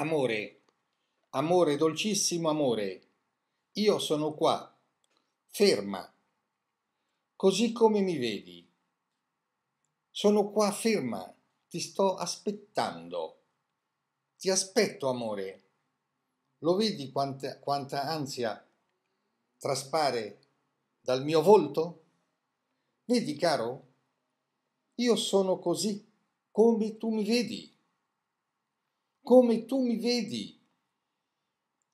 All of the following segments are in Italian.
Amore, amore, dolcissimo amore, io sono qua, ferma, così come mi vedi. Sono qua ferma, ti sto aspettando. Ti aspetto, amore. Lo vedi quanta, quanta ansia traspare dal mio volto? Vedi, caro, io sono così come tu mi vedi come tu mi vedi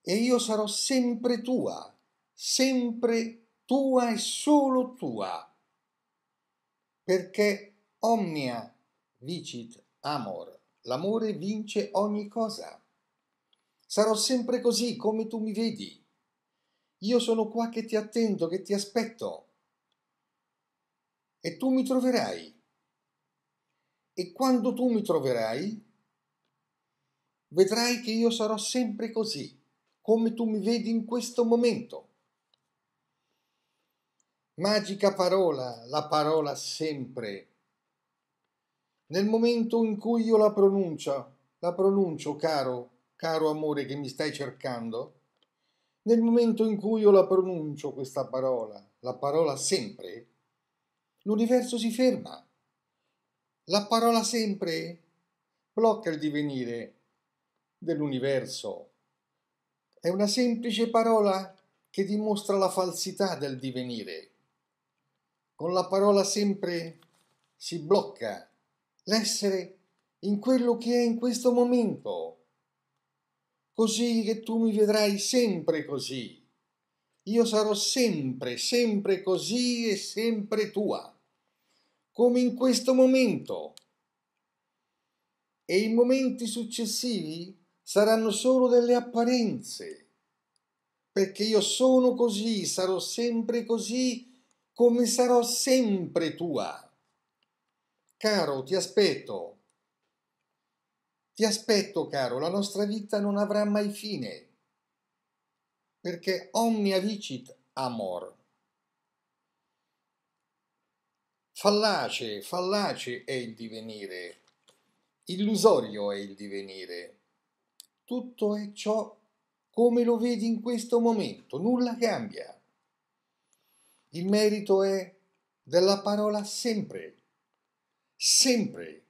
e io sarò sempre tua, sempre tua e solo tua, perché omnia vicit amor, l'amore vince ogni cosa. Sarò sempre così come tu mi vedi. Io sono qua che ti attendo, che ti aspetto. E tu mi troverai. E quando tu mi troverai, vedrai che io sarò sempre così, come tu mi vedi in questo momento. Magica parola, la parola sempre. Nel momento in cui io la pronuncio, la pronuncio, caro, caro amore che mi stai cercando, nel momento in cui io la pronuncio questa parola, la parola sempre, l'universo si ferma. La parola sempre blocca il divenire dell'universo. È una semplice parola che dimostra la falsità del divenire. Con la parola sempre si blocca l'essere in quello che è in questo momento, così che tu mi vedrai sempre così. Io sarò sempre, sempre così e sempre tua, come in questo momento. E i momenti successivi saranno solo delle apparenze, perché io sono così, sarò sempre così, come sarò sempre tua. Caro, ti aspetto. Ti aspetto, caro, la nostra vita non avrà mai fine, perché omnia vicit amor. Fallace, fallace è il divenire, illusorio è il divenire tutto è ciò come lo vedi in questo momento, nulla cambia. Il merito è della parola sempre, sempre.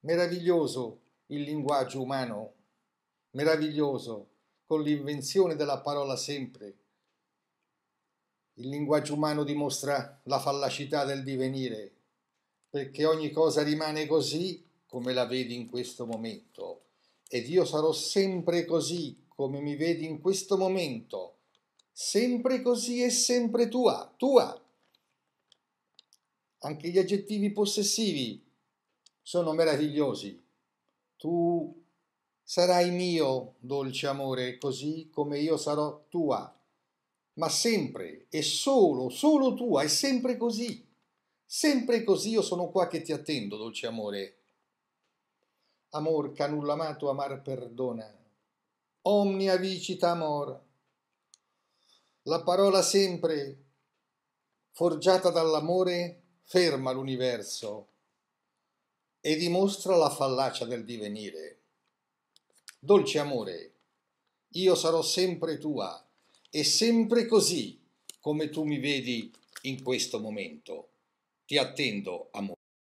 Meraviglioso il linguaggio umano, meraviglioso con l'invenzione della parola sempre. Il linguaggio umano dimostra la fallacità del divenire, perché ogni cosa rimane così come la vedi in questo momento ed io sarò sempre così come mi vedi in questo momento, sempre così e sempre tua, tua. Anche gli aggettivi possessivi sono meravigliosi. Tu sarai mio, dolce amore, così come io sarò tua, ma sempre e solo, solo tua, è sempre così. Sempre così io sono qua che ti attendo, dolce amore amor amato amar perdona. Omnia vicita amor. La parola sempre, forgiata dall'amore, ferma l'universo e dimostra la fallacia del divenire. Dolce amore, io sarò sempre tua e sempre così come tu mi vedi in questo momento. Ti attendo, amore.